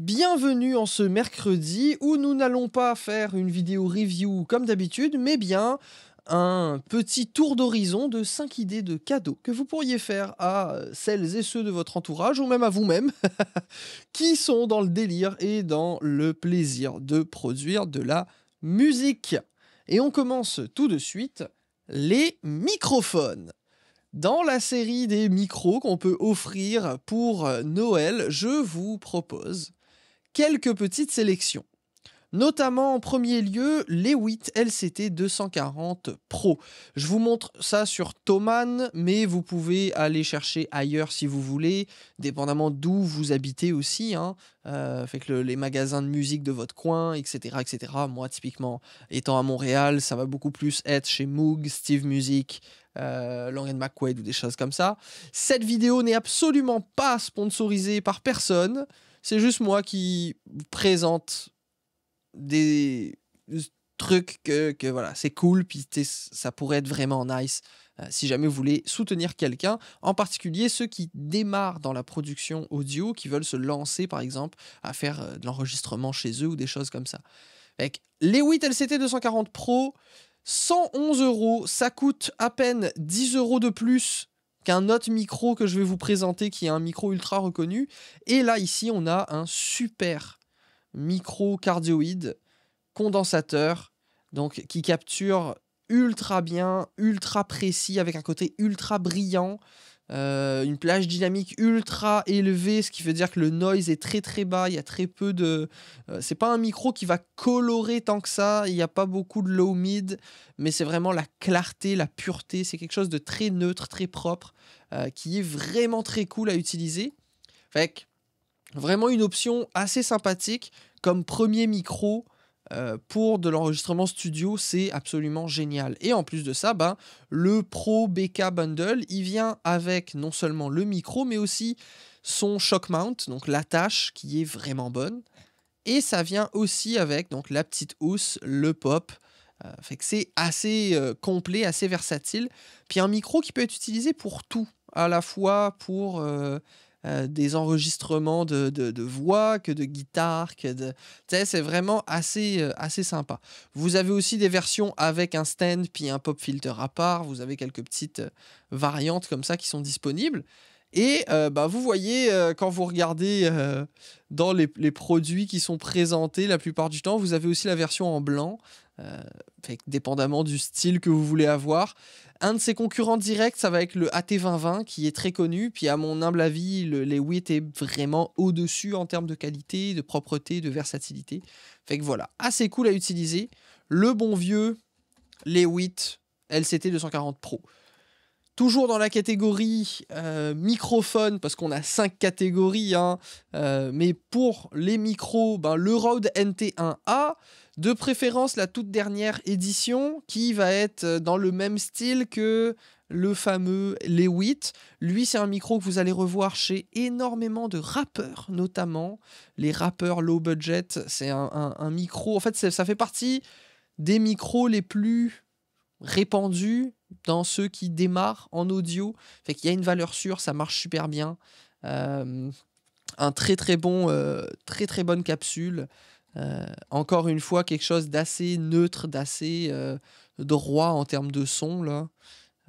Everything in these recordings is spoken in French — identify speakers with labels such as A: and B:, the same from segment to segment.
A: Bienvenue en ce mercredi où nous n'allons pas faire une vidéo review comme d'habitude, mais bien un petit tour d'horizon de 5 idées de cadeaux que vous pourriez faire à celles et ceux de votre entourage ou même à vous-même qui sont dans le délire et dans le plaisir de produire de la musique. Et on commence tout de suite les microphones. Dans la série des micros qu'on peut offrir pour Noël, je vous propose quelques petites sélections. Notamment en premier lieu les 8 LCT 240 Pro. Je vous montre ça sur Toman, mais vous pouvez aller chercher ailleurs si vous voulez, dépendamment d'où vous habitez aussi. Hein. Euh, les magasins de musique de votre coin, etc., etc. Moi, typiquement, étant à Montréal, ça va beaucoup plus être chez Moog, Steve Music, euh, Macquaid McQuaid ou des choses comme ça. Cette vidéo n'est absolument pas sponsorisée par personne. C'est juste moi qui présente des trucs que, que voilà, c'est cool, puis ça pourrait être vraiment nice. Euh, si jamais vous voulez soutenir quelqu'un, en particulier ceux qui démarrent dans la production audio, qui veulent se lancer par exemple à faire euh, de l'enregistrement chez eux ou des choses comme ça. Avec les 8 LCT 240 Pro, 111 euros, ça coûte à peine 10 euros de plus un autre micro que je vais vous présenter qui est un micro ultra reconnu. Et là, ici, on a un super micro cardioïde condensateur donc qui capture ultra bien, ultra précis, avec un côté ultra brillant. Euh, une plage dynamique ultra élevée, ce qui veut dire que le noise est très très bas, il y a très peu de... Euh, c'est pas un micro qui va colorer tant que ça, il n'y a pas beaucoup de low mid, mais c'est vraiment la clarté, la pureté, c'est quelque chose de très neutre, très propre, euh, qui est vraiment très cool à utiliser. Fait vraiment une option assez sympathique comme premier micro euh, pour de l'enregistrement studio, c'est absolument génial. Et en plus de ça, ben, le Pro BK Bundle, il vient avec non seulement le micro, mais aussi son shock mount, donc l'attache qui est vraiment bonne. Et ça vient aussi avec donc, la petite housse, le pop. Euh, fait que c'est assez euh, complet, assez versatile. Puis un micro qui peut être utilisé pour tout, à la fois pour euh, des enregistrements de, de, voix, que de guitare, que de... C'est vraiment assez, euh, assez sympa. Vous avez aussi des versions avec un stand puis un pop filter à part. Vous avez quelques petites euh, variantes comme ça qui sont disponibles. Et bah, vous voyez, quand vous regardez dans les, produits qui sont présentés la plupart du temps, vous avez aussi la version en blanc euh, fait dépendamment du style que vous voulez avoir. Un de ses concurrents directs, ça va être le AT2020, qui est très connu. Puis à mon humble avis, le, les WIT est vraiment au-dessus en termes de qualité, de propreté, de versatilité. Fait voilà, assez cool à utiliser. Le bon vieux, les 8 LCT 240 Pro. Toujours dans la catégorie euh, microphone, parce qu'on a cinq catégories, hein, euh, mais pour les micros, ben, le Rode NT1A, de préférence, la toute dernière édition qui va être euh, dans le même style que le fameux 8. Lui, c'est un micro que vous allez revoir chez énormément de rappeurs, notamment les rappeurs low budget. C'est un, micro. En fait, ça fait partie des micros les plus répandus dans ceux qui démarrent en audio. Fait qu'il y a une valeur sûre, ça marche super bien. Euh, un très très bon, euh, très très bonne capsule. Euh, encore une fois, quelque chose d'assez neutre, d'assez euh, droit en termes de son,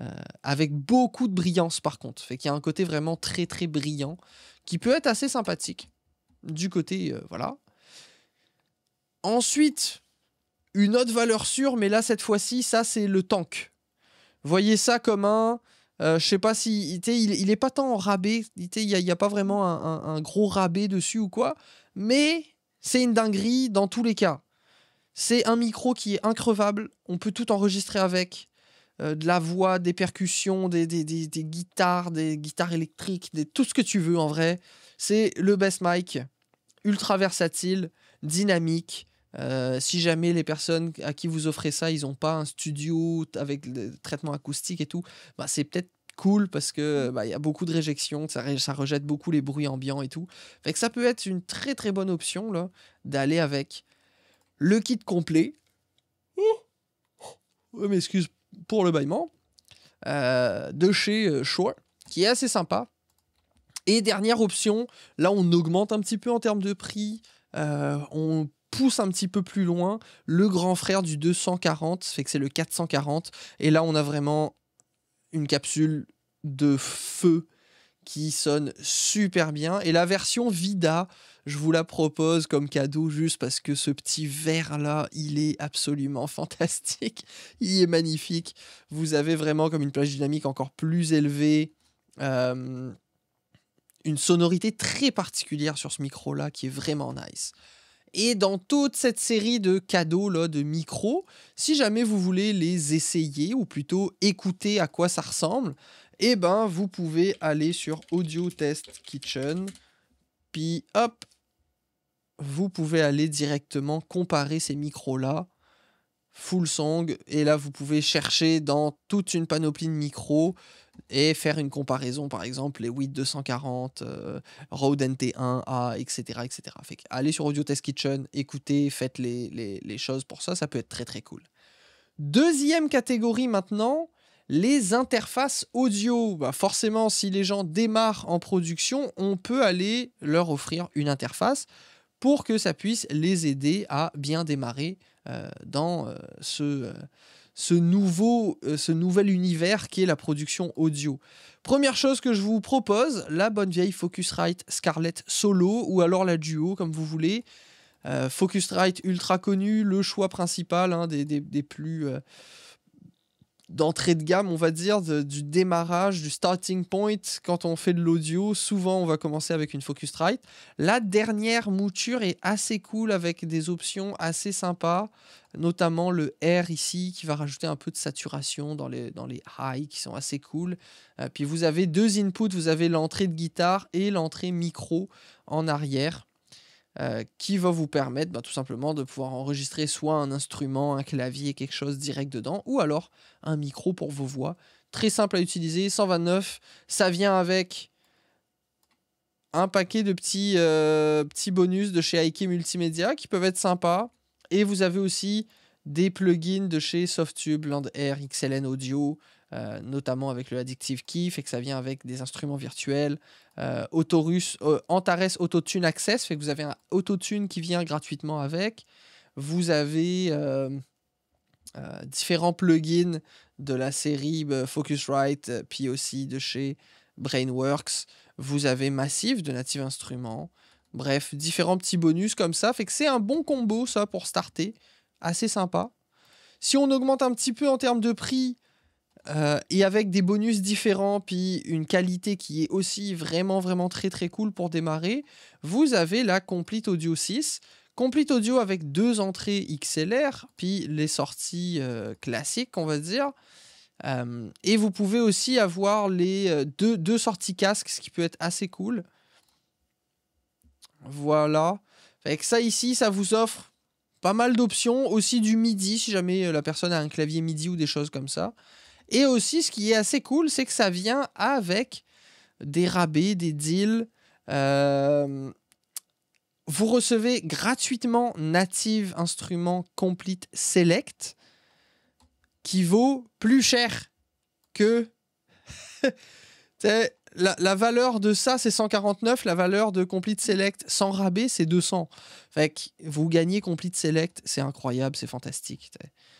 A: euh, avec beaucoup de brillance par contre. Fait qu'il y a un côté vraiment très très brillant qui peut être assez sympathique. Du côté, voilà. Ensuite, une autre valeur sûre, mais là cette fois-ci, ça c'est le tank. Voyez ça comme un. je sais pas si il, il, est pas tant rabé. rabais, il n'y a, pas vraiment un, un, gros rabais dessus ou quoi, mais c'est une dinguerie dans tous les cas. C'est un micro qui est increvable, on peut tout enregistrer avec. Euh, de la voix, des percussions, des, guitares, des guitares électriques, tout ce que tu veux en vrai. C'est le best mic, ultra versatile, dynamique. Euh, si jamais les personnes à qui vous offrez ça, ils n'ont pas un studio avec le traitement acoustique et tout, bah, c'est peut-être cool parce que mmh. bah, il y a beaucoup de réjections, ça, rejette beaucoup les bruits ambiants et tout. Fait que ça peut être une très très bonne option là d'aller avec le kit complet. Oh, oh mais m'excuse pour le bâillement euh, de chez choix euh, qui est assez sympa. Et dernière option, là on augmente un petit peu en termes de prix, euh, on pousse un petit peu plus loin le grand frère du 240, fait que c'est le 440. Et là, on a vraiment une capsule de feu qui sonne super bien. Et la version Vida, je vous la propose comme cadeau juste parce que ce petit verre-là, il est absolument fantastique. Il est magnifique. Vous avez vraiment comme une plage dynamique encore plus élevée. Euh, une sonorité très particulière sur ce micro-là qui est vraiment nice. Et dans toute cette série de cadeaux là, de micros, si jamais vous voulez les essayer ou plutôt écouter à quoi ça ressemble, eh ben vous pouvez aller sur Audio Test Kitchen, puis hop, vous pouvez aller directement comparer ces micros là, full song, et là vous pouvez chercher dans toute une panoplie de micros et faire une comparaison, par exemple, les 8240, 240, Rode NT1A, etc. etc. allez sur Audio Test Kitchen, écoutez, faites les, choses pour ça, ça peut être très très cool. Deuxième catégorie maintenant, les interfaces audio. Bah forcément, si les gens démarrent en production, on peut aller leur offrir une interface pour que ça puisse les aider à bien démarrer euh, dans euh, ce euh, ce, nouveau, euh, ce nouvel univers qui est la production audio. Première chose que je vous propose, la bonne vieille Focusrite Scarlett Solo ou alors la Duo, comme vous voulez. Euh, Focusrite ultra connu, le choix principal hein, des, plus. Euh, d'entrée de gamme, on va dire, du démarrage, du starting point. Quand on fait de l'audio, souvent on va commencer avec une Focusrite. La dernière mouture est assez cool avec des options assez sympas, notamment le R ici qui va rajouter un peu de saturation dans les, dans les highs qui sont assez cool. Euh, puis vous avez deux inputs, vous avez l'entrée de guitare et l'entrée micro en arrière. Euh, qui va vous permettre bah, tout simplement de pouvoir enregistrer soit un instrument, un clavier, quelque chose direct dedans, ou alors un micro pour vos voix. Très simple à utiliser, 129, ça vient avec un paquet de petits, euh, petits bonus de chez IKEA Multimédia qui peuvent être sympas. Et vous avez aussi des plugins de chez Softube, Land Air, XLN Audio, euh, notamment avec le Addictive Key, fait que ça vient avec des instruments virtuels, euh, Autorus, euh, Antares Autotune Access, fait que vous avez un Autotune qui vient gratuitement avec. Vous avez différents plugins de la série bah, Focusrite, puis aussi de chez Brainworks. Vous avez Massive de Native Instruments. Bref, différents petits bonus comme ça. Fait que c'est un bon combo, ça, pour starter. Assez sympa. Si on augmente un petit peu en termes de prix, euh, et avec des bonus différents, puis une qualité qui est aussi vraiment, vraiment très, très cool pour démarrer, vous avez la Complete Audio 6. Complete Audio avec deux entrées XLR, puis les sorties euh, classiques, on va dire. Euh, et vous pouvez aussi avoir les deux, deux, sorties casque, ce qui peut être assez cool. Voilà. Avec ça ici, ça vous offre pas mal d'options. Aussi du MIDI, si jamais la personne a un clavier MIDI ou des choses comme ça. Et aussi, ce qui est assez cool, c'est que ça vient avec des rabais, des deals. Euh, vous recevez gratuitement Native Instrument Complete Select, qui vaut plus cher que la, valeur de ça, c'est 149. La valeur de Complete Select sans rabais, c'est 200. Fait vous gagnez Complete Select, c'est incroyable, c'est fantastique.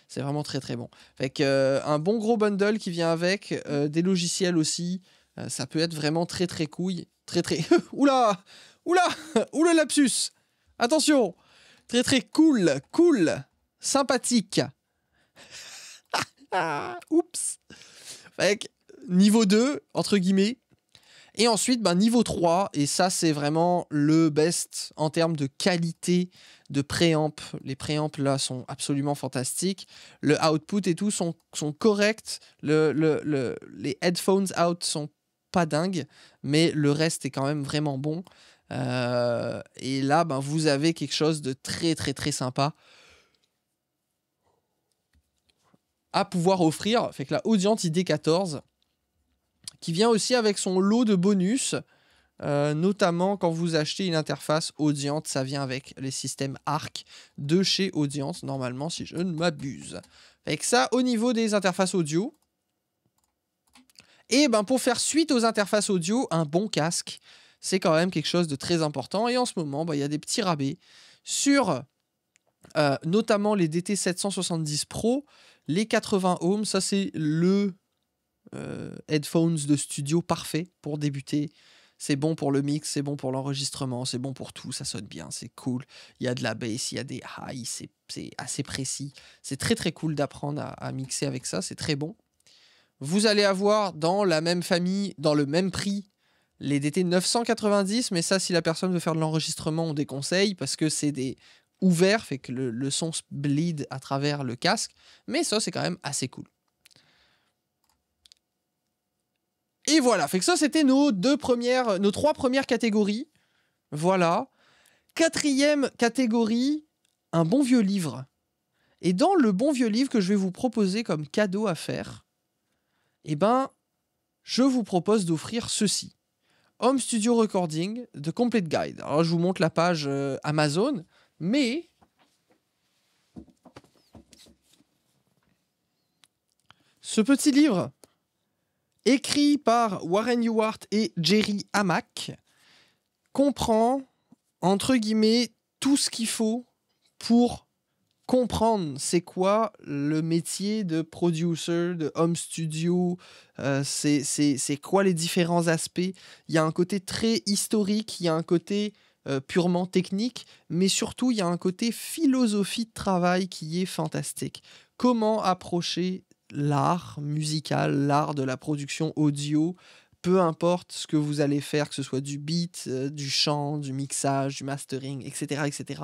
A: C'est vraiment très très bon. Fait euh, un bon gros bundle qui vient avec, euh, des logiciels aussi. Euh, ça peut être vraiment très très couille. Très très. Oula Oula Oula le lapsus Attention Très très cool, cool, sympathique. Oups. Fait niveau 2, entre guillemets, et ensuite, ben, niveau 3, et ça c'est vraiment le best en termes de qualité de préamp. Les préamps là sont absolument fantastiques. Le output et tout sont, sont corrects. Le, le, les headphones out sont pas dingues, mais le reste est quand même vraiment bon. Euh, et là, ben, vous avez quelque chose de très très très sympa à pouvoir offrir. Fait que la Audient ID14, qui vient aussi avec son lot de bonus. Euh, notamment quand vous achetez une interface Audience, ça vient avec les systèmes ARC de chez Audience, normalement, si je ne m'abuse. Avec ça, au niveau des interfaces audio, et eh ben pour faire suite aux interfaces audio, un bon casque, c'est quand même quelque chose de très important. Et en ce moment, bah, il y a des petits rabais sur euh, notamment les DT770 Pro, les 80 ohms, ça c'est le euh, headphones de studio parfait pour débuter. C'est bon pour le mix, c'est bon pour l'enregistrement, c'est bon pour tout, ça sonne bien, c'est cool. Il y a de la bass, il y a des highs, c'est assez précis. C'est très très cool d'apprendre à, mixer avec ça, c'est très bon. Vous allez avoir dans la même famille, dans le même prix, les DT 990, mais ça, si la personne veut faire de l'enregistrement, on déconseille parce que c'est des ouverts, fait que le, le, son bleed à travers le casque. Mais ça, c'est quand même assez cool. Et voilà, fait que ça c'était nos deux premières, nos trois premières catégories. Voilà. Quatrième catégorie, un bon vieux livre. Et dans le bon vieux livre que je vais vous proposer comme cadeau à faire, eh ben, je vous propose d'offrir ceci. Home Studio Recording de Complete Guide. Alors je vous montre la page euh, Amazon, mais ce petit livre écrit par Warren Ewart et Jerry Hamack, comprend, entre guillemets, tout ce qu'il faut pour comprendre c'est quoi le métier de producer, de home studio, euh, c'est quoi les différents aspects. Il y a un côté très historique, il y a un côté euh, purement technique, mais surtout il y a un côté philosophie de travail qui est fantastique. Comment approcher l'art musical, l'art de la production audio, peu importe ce que vous allez faire, que ce soit du beat, euh, du chant, du mixage, du mastering, etc., etc.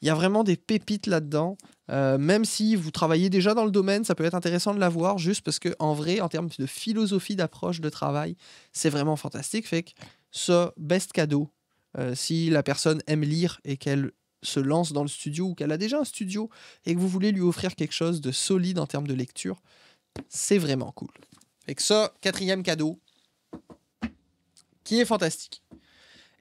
A: Il y a vraiment des pépites là-dedans. Euh, même si vous travaillez déjà dans le domaine, ça peut être intéressant de l'avoir, juste parce que en vrai, en termes de philosophie d'approche de travail, c'est vraiment fantastique. Fait que ce best cadeau, euh, si la personne aime lire et qu'elle se lance dans le studio ou qu'elle a déjà un studio et que vous voulez lui offrir quelque chose de solide en termes de lecture, c'est vraiment cool. Et que ça, quatrième cadeau, qui est fantastique.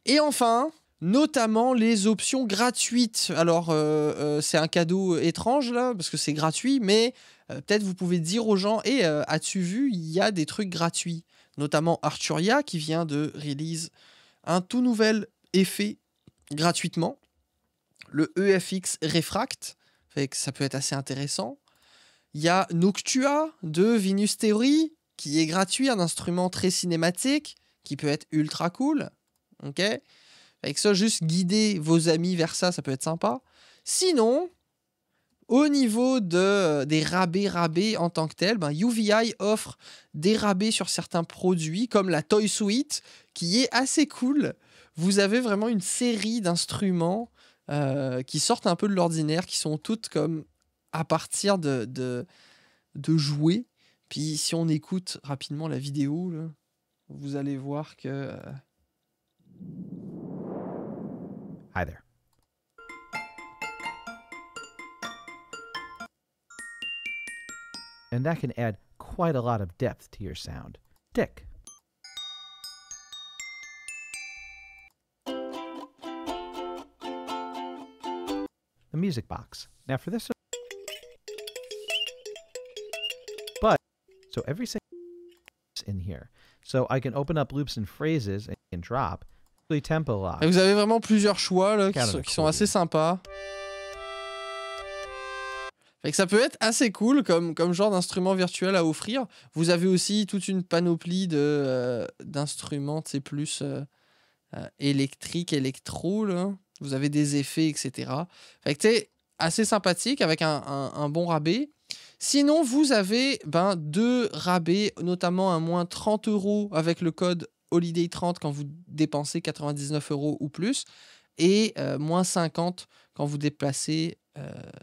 A: Et enfin, notamment les options gratuites. Alors, euh, euh, c'est un cadeau étrange là, parce que c'est gratuit, mais euh, peut-être vous pouvez dire aux gens Et as-tu vu, il y a des trucs gratuits, notamment Arturia qui vient de release un tout nouvel effet gratuitement le EFX Refract, ça peut être assez intéressant. Il y a Noctua de Venus Theory, qui est gratuit, un instrument très cinématique, qui peut être ultra cool. Ok Avec ça, juste guider vos amis vers ça, ça peut être sympa. Sinon, au niveau de, des rabais, rabais en tant que tel, ben UVI offre des rabais sur certains produits, comme la Toy Suite, qui est assez cool. Vous avez vraiment une série d'instruments euh, qui sortent un peu de l'ordinaire, qui sont toutes comme à partir de, de, de jouets. Puis si on écoute rapidement la vidéo, vous allez voir que... Euh, Hi there. And that can add quite a lot of depth to your sound. music box. Now phrases Et vous avez vraiment plusieurs choix là, qui, sont assez sympas. ça peut être assez cool comme, comme genre d'instrument virtuel à offrir. Vous avez aussi toute une panoplie de euh, d'instruments, c'est plus euh, euh, électriques, électrique, électro là. Vous avez des effets, etc. Fait c'est assez sympathique avec un, bon rabais. Sinon, vous avez ben, deux rabais, notamment un moins 30 euros avec le code Holiday30 quand vous dépensez 99 euros ou plus, et euh, moins 50 quand vous déplacez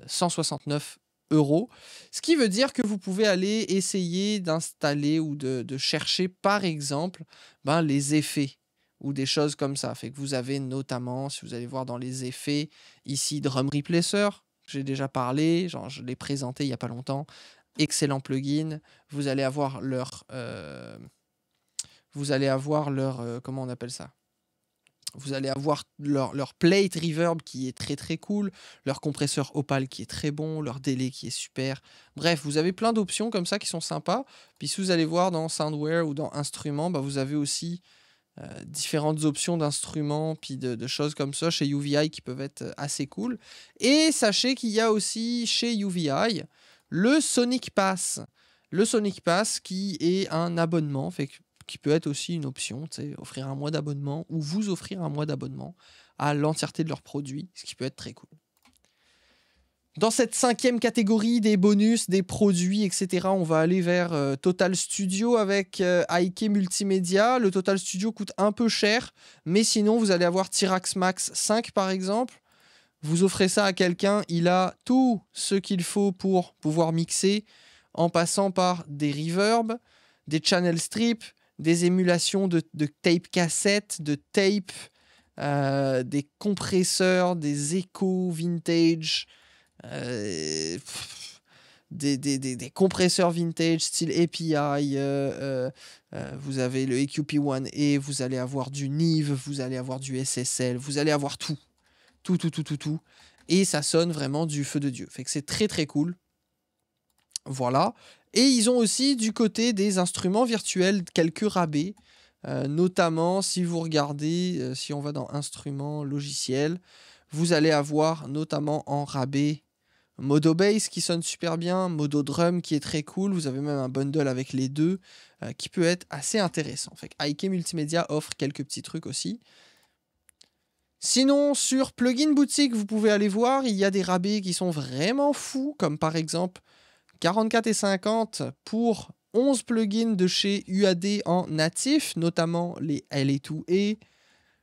A: 169 euh, euros. Ce qui veut dire que vous pouvez aller essayer d'installer ou de, chercher, par exemple, ben, les effets ou des choses comme ça. Fait que vous avez notamment, si vous allez voir dans les effets, ici Drum Replacer, j'ai déjà parlé, genre je l'ai présenté il n'y a pas longtemps, excellent plugin, vous allez avoir leur... Euh, vous allez avoir leur... Euh, comment on appelle ça vous allez avoir leur, plate reverb qui est très très cool, leur compresseur opal qui est très bon, leur délai qui est super. Bref, vous avez plein d'options comme ça qui sont sympas. Puis si vous allez voir dans Soundware ou dans Instruments, bah, vous avez aussi euh, différentes options d'instruments, puis de, choses comme ça chez UVI qui peuvent être euh, assez cool. Et sachez qu'il y a aussi chez UVI le Sonic Pass. Le Sonic Pass qui est un abonnement, fait qui peut être aussi une option, offrir un mois d'abonnement ou vous offrir un mois d'abonnement à l'entièreté de leurs produits, ce qui peut être très cool. Dans cette cinquième catégorie des bonus, des produits, etc., on va aller vers euh, Total Studio avec euh, IK Multimédia. Le Total Studio coûte un peu cher, mais sinon vous allez avoir Tirax Max 5 par exemple. Vous offrez ça à quelqu'un, il a tout ce qu'il faut pour pouvoir mixer, en passant par des reverbs, des channel strips, des émulations de, tape cassette, de tape, euh, des compresseurs, des échos vintage euh, des, compresseurs vintage style API. Euh, euh, vous avez le eqp 1 et vous allez avoir du NIV, vous allez avoir du SSL, vous allez avoir tout. Tout, tout, tout, tout, tout. Et ça sonne vraiment du feu de Dieu. Fait que c'est très, très cool. Voilà. Et ils ont aussi du côté des instruments virtuels quelques rabais. notamment, si vous regardez, si on va dans instruments logiciels, vous allez avoir notamment en rabais Modo Bass qui sonne super bien, Modo Drum qui est très cool, vous avez même un bundle avec les deux euh, qui peut être assez intéressant. Fait Multimédia offre quelques petits trucs aussi. Sinon, sur Plugin Boutique, vous pouvez aller voir, il y a des rabais qui sont vraiment fous, comme par exemple 44 et 50 pour 11 plugins de chez UAD en natif, notamment les l 2 e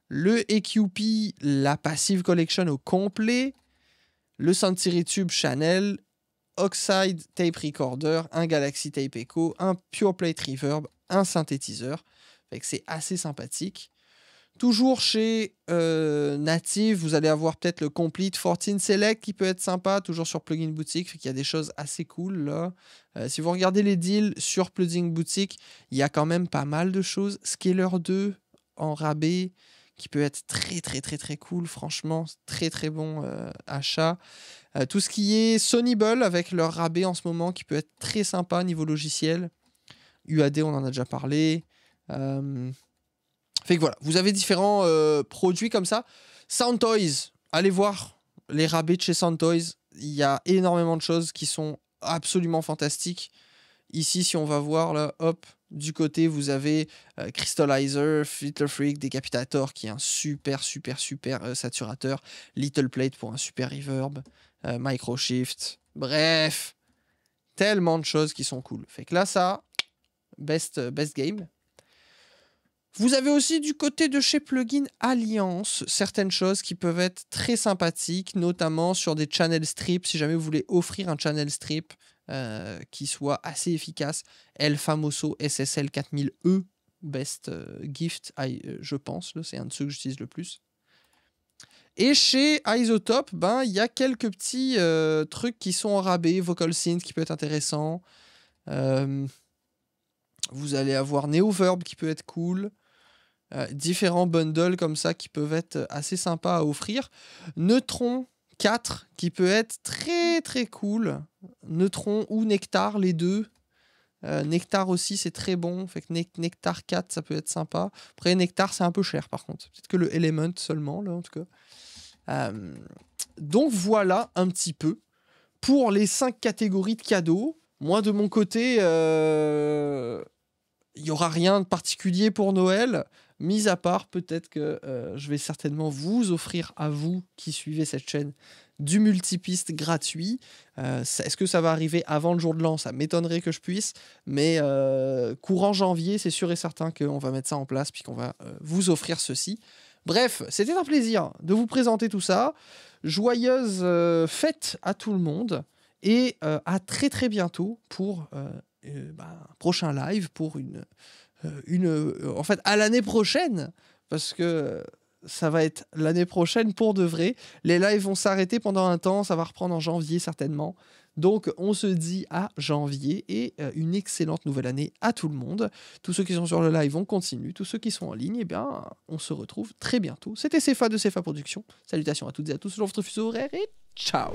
A: le EQP, la Passive Collection au complet, le Sentiri Tube Chanel, Oxide Tape Recorder, un Galaxy Tape Echo, un Pure Plate Reverb, un synthétiseur. c'est assez sympathique. Toujours chez euh, Native, vous allez avoir peut-être le Complete 14 Select qui peut être sympa, toujours sur Plugin Boutique, il y a des choses assez cool là. Euh, si vous regardez les deals sur Plugin Boutique, il y a quand même pas mal de choses. Scaler 2 en rabais, qui peut être très très très très cool, franchement, très très bon euh, achat. Euh, tout ce qui est Sonnyble avec leur rabais en ce moment qui peut être très sympa niveau logiciel. UAD, on en a déjà parlé. Euh, fait que voilà, vous avez différents produits comme ça. Toys, allez voir les rabais de chez Toys. Il y a énormément de choses qui sont absolument fantastiques. Ici, si on va voir, là, hop, du côté, vous avez euh, Crystallizer, Little Freak, Decapitator qui est un super, super, super euh, saturateur, Little Plate pour un super reverb, euh, Microshift. Micro Shift. Bref, tellement de choses qui sont cool. Fait que là, ça, best, best game. Vous avez aussi du côté de chez Plugin Alliance certaines choses qui peuvent être très sympathiques, notamment sur des channel strips. Si jamais vous voulez offrir un channel strip, euh, qui soit assez efficace. El Famoso SSL 4000E, e, best euh, gift, euh, je pense. C'est un de ceux que j'utilise le plus. Et chez Isotope, ben, il y a quelques petits trucs qui sont en rabais. Vocal Synth qui peut être intéressant. vous allez avoir Neoverb qui peut être cool. différents bundles comme ça qui peuvent être assez sympas à offrir. Neutron, 4 qui peut être très très cool. Neutron ou Nectar, les deux. Euh, Nectar aussi, c'est très bon. Fait Nectar 4, ça peut être sympa. Après, Nectar, c'est un peu cher par contre. Peut-être que le Element seulement, là en tout cas. Euh, donc voilà un petit peu pour les cinq catégories de cadeaux. Moi, de mon côté, euh, il y n'y aura rien de particulier pour Noël. Mis à part, peut-être que euh, je vais certainement vous offrir à vous qui suivez cette chaîne du multipiste gratuit. Euh, est-ce que ça va arriver avant le jour de l'an Ça m'étonnerait que je puisse, mais euh, courant janvier, c'est sûr et certain qu'on va mettre ça en place qu'on va vous offrir ceci. Bref, c'était un plaisir de vous présenter tout ça. Joyeuse fête à tout le monde et à très très bientôt pour ben, un prochain live pour une euh, une, euh, en fait, à l'année prochaine, parce que ça va être l'année prochaine pour de vrai. Les lives vont s'arrêter pendant un temps, ça va reprendre en janvier certainement. Donc on se dit à janvier et euh, une excellente nouvelle année à tout le monde. Tous ceux qui sont sur le live, vont continuer Tous ceux qui sont en ligne, eh bien, on se retrouve très bientôt. C'était CFA de CFA Productions. Salutations à toutes et à tous, je vous retrouve horaire et ciao